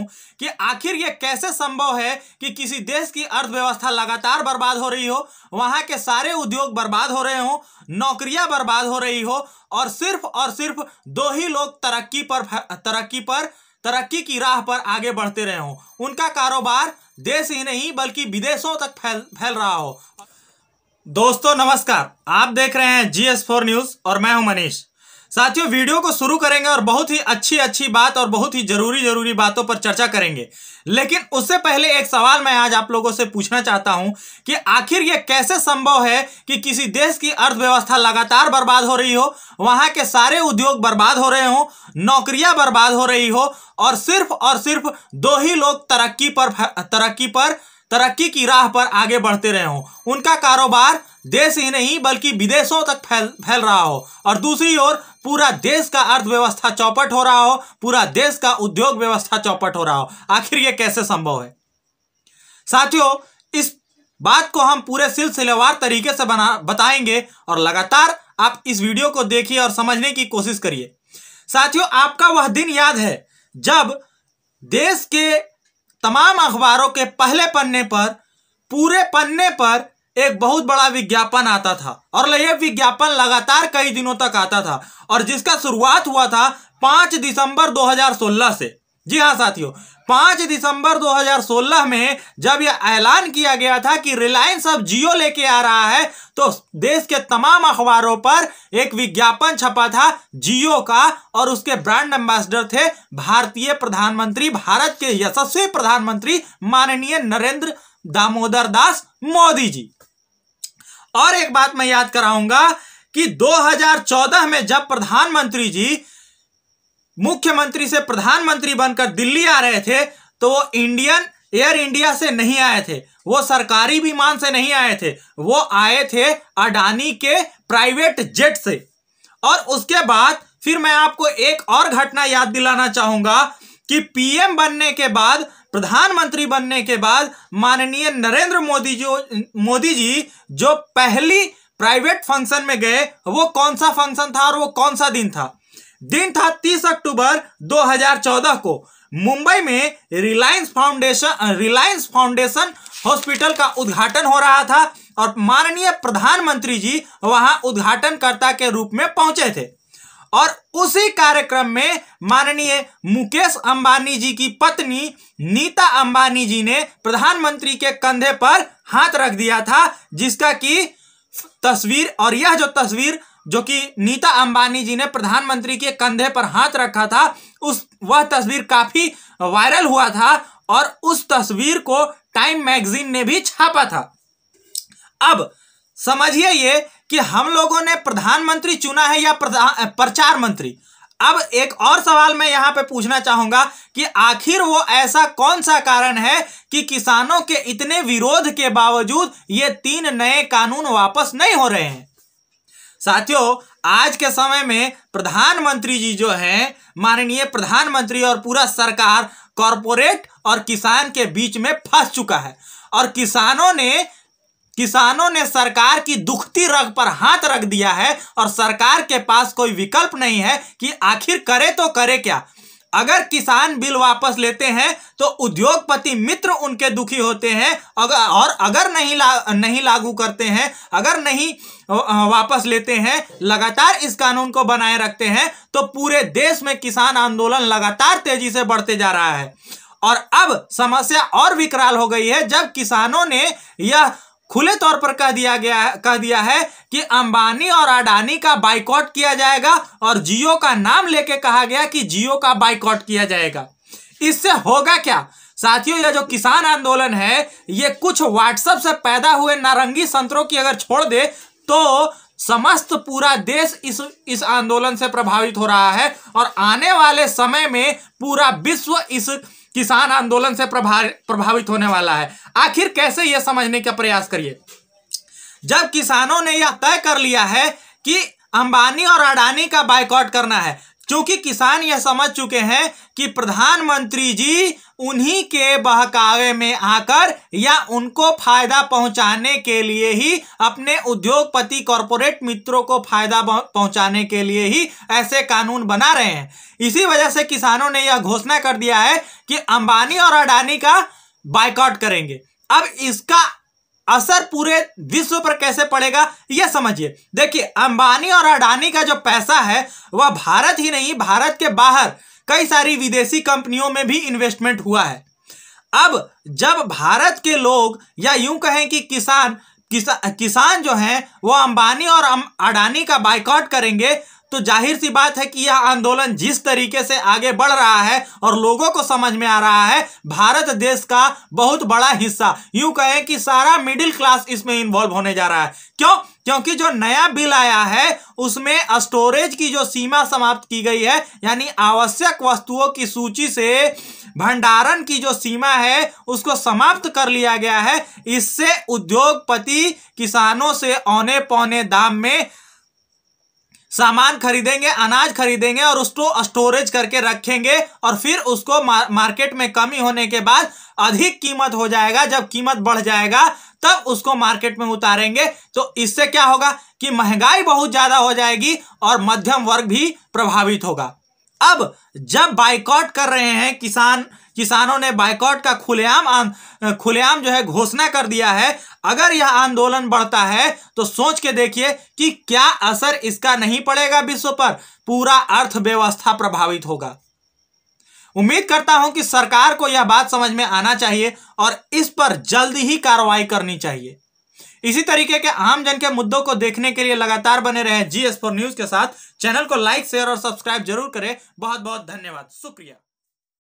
हूं कि आखिर यह कैसे संभव है कि किसी देश की अर्थव्यवस्था लगातार बर्बाद हो रही हो वहां के सारे उद्योग बर्बाद हो रहे हो नौकरियां बर्बाद हो रही हो और सिर्फ और सिर्फ दो ही लोग तरक्की पर तरक्की पर तरक्की की राह पर आगे बढ़ते रहे हो उनका कारोबार देश ही नहीं बल्कि विदेशों तक फैल फैल रहा हो दोस्तों नमस्कार आप देख रहे हैं जीएस फोर न्यूज और मैं हूं मनीष साथियों वीडियो को शुरू करेंगे और बहुत ही अच्छी अच्छी बात और बहुत ही जरूरी जरूरी बातों पर चर्चा करेंगे लेकिन उससे पहले एक सवाल मैं आज आप लोगों से पूछना चाहता हूं कि आखिर यह कैसे संभव है कि किसी देश की अर्थव्यवस्था लगातार बर्बाद हो रही हो वहां के सारे उद्योग बर्बाद हो रहे हो नौकरियां बर्बाद हो रही हो और सिर्फ और सिर्फ दो ही लोग तरक्की पर तरक्की पर तरक्की की राह पर आगे बढ़ते रहे हों उनका कारोबार देश ही नहीं बल्कि विदेशों तक फैल फैल रहा हो और दूसरी ओर पूरा देश का अर्थव्यवस्था चौपट हो रहा हो पूरा देश का उद्योग व्यवस्था चौपट हो रहा हो आखिर यह कैसे संभव है साथियों इस बात को हम पूरे सिलसिलेवार तरीके से बना बताएंगे और लगातार आप इस वीडियो को देखिए और समझने की कोशिश करिए साथियों आपका वह दिन याद है जब देश के तमाम अखबारों के पहले पन्ने पर पूरे पन्ने पर एक बहुत बड़ा विज्ञापन आता था और यह विज्ञापन लगातार कई दिनों तक आता था और जिसका शुरुआत हुआ था पांच दिसंबर 2016 से जी हाँ साथियों पांच दिसंबर 2016 में जब यह ऐलान किया गया था कि रिलायंस अब जियो लेके आ रहा है तो देश के तमाम अखबारों पर एक विज्ञापन छपा था जियो का और उसके ब्रांड एम्बेसडर थे भारतीय प्रधानमंत्री भारत के यशस्वी प्रधानमंत्री माननीय नरेंद्र दामोदर दास मोदी जी और एक बात मैं याद कराऊंगा कि 2014 में जब प्रधानमंत्री जी मुख्यमंत्री से प्रधानमंत्री बनकर दिल्ली आ रहे थे तो वो इंडियन एयर इंडिया से नहीं आए थे वो सरकारी विमान से नहीं आए थे वो आए थे अडानी के प्राइवेट जेट से और उसके बाद फिर मैं आपको एक और घटना याद दिलाना चाहूंगा कि पीएम बनने के बाद प्रधानमंत्री बनने के बाद माननीय नरेंद्र मोदी जो मोदी जी जो पहली प्राइवेट फंक्शन में गए वो कौन सा फंक्शन था और वो कौन सा दिन था दिन था 30 अक्टूबर 2014 को मुंबई में Reliance Foundation Reliance Foundation hospital का उद्घाटन हो रहा था और माननीय प्रधानमंत्री जी वहां उद्घाटनकर्ता के रूप में पहुंचे थे और उसी कार्यक्रम में माननीय मुकेश अंबानी जी की पत्नी नीता अंबानी जी ने प्रधानमंत्री के कंधे पर हाथ रख दिया था जिसका कि तस्वीर और यह जो तस्वीर जो कि नीता अंबानी जी ने प्रधानमंत्री के कंधे पर हाथ रखा था उस वह तस्वीर काफी वायरल हुआ था और उस तस्वीर को टाइम मैगजीन ने भी छापा था अब समझिए ये कि हम लोगों ने प्रधानमंत्री चुना है या प्रचार मंत्री अब एक और सवाल मैं यहां पे पूछना चाहूंगा कि आखिर वो ऐसा कौन सा कारण है कि किसानों के इतने विरोध के बावजूद ये तीन नए कानून वापस नहीं हो रहे हैं साथियों आज के समय में प्रधानमंत्री जी जो हैं माननीय प्रधानमंत्री और पूरा सरकार कॉरपोरेट और किसान के बीच में फंस चुका है और किसानों ने किसानों ने सरकार की दुखती रग पर हाथ रख दिया है और सरकार के पास कोई विकल्प नहीं है कि आखिर करे तो करे क्या अगर किसान बिल वापस लेते हैं तो उद्योगपति मित्र उनके दुखी होते हैं और अगर नहीं ला, नहीं लागू करते हैं अगर नहीं वापस लेते हैं लगातार इस कानून को बनाए रखते हैं तो पूरे देश में किसान आंदोलन लगातार तेजी से बढ़ते जा रहा है और अब समस्या और विकराल हो गई है जब किसानों ने यह खुले तौर पर कह दिया गया कह दिया है कि अंबानी और अडानी का बाइकॉट किया जाएगा और जियो का नाम लेके कहा गया कि जियो का बाइकॉट किया जाएगा इससे होगा क्या साथियों यह जो किसान आंदोलन है ये कुछ व्हाट्सएप से पैदा हुए नारंगी संतरों की अगर छोड़ दे तो समस्त पूरा देश इस इस आंदोलन से प्रभावित हो रहा है और आने वाले समय में पूरा विश्व इस किसान आंदोलन से प्रभा प्रभावित होने वाला है आखिर कैसे यह समझने का प्रयास करिए जब किसानों ने यह तय कर लिया है कि अंबानी और अडानी का बायकॉट करना है क्योंकि किसान यह समझ चुके हैं कि प्रधानमंत्री जी उन्हीं के बहकावे में आकर या उनको फायदा पहुंचाने के लिए ही अपने उद्योगपति कॉरपोरेट मित्रों को फायदा पहुंचाने के लिए ही ऐसे कानून बना रहे हैं इसी वजह से किसानों ने यह घोषणा कर दिया है कि अंबानी और अडानी का बाइकआउट करेंगे अब इसका असर पूरे विश्व पर कैसे पड़ेगा यह समझिए देखिए अंबानी और अडानी का जो पैसा है वह भारत ही नहीं भारत के बाहर कई सारी विदेशी कंपनियों में भी इन्वेस्टमेंट हुआ है अब जब भारत के लोग या यूं कहें कि किसान किसा, किसान जो हैं वो अंबानी और अडानी का बाइकआउट करेंगे तो जाहिर सी बात है कि यह आंदोलन जिस तरीके से आगे बढ़ रहा है और लोगों को समझ में आ रहा है भारत देश का बहुत बड़ा हिस्सा यूं कहें कि सारा मिडिल क्लास इसमें इन्वॉल्व होने जा रहा है क्यों क्योंकि जो नया बिल आया है उसमें स्टोरेज की जो सीमा समाप्त की गई है यानी आवश्यक वस्तुओं की सूची से भंडारण की जो सीमा है उसको समाप्त कर लिया गया है इससे उद्योगपति किसानों से औने पौने दाम में सामान खरीदेंगे अनाज खरीदेंगे और उसको स्टोरेज करके रखेंगे और फिर उसको मार्केट में कमी होने के बाद अधिक कीमत हो जाएगा जब कीमत बढ़ जाएगा तब उसको मार्केट में उतारेंगे तो इससे क्या होगा कि महंगाई बहुत ज़्यादा हो जाएगी और मध्यम वर्ग भी प्रभावित होगा अब जब बाइकआउट कर रहे हैं किसान किसानों ने बायकॉट का खुलेआम खुलेआम जो है घोषणा कर दिया है अगर यह आंदोलन बढ़ता है तो सोच के देखिए कि क्या असर इसका नहीं पड़ेगा विश्व पर पूरा अर्थव्यवस्था प्रभावित होगा उम्मीद करता हूं कि सरकार को यह बात समझ में आना चाहिए और इस पर जल्द ही कार्रवाई करनी चाहिए इसी तरीके के आम जन के मुद्दों को देखने के लिए लगातार बने रहे जी एस फोर न्यूज के साथ चैनल को लाइक शेयर और सब्सक्राइब जरूर करें बहुत बहुत धन्यवाद शुक्रिया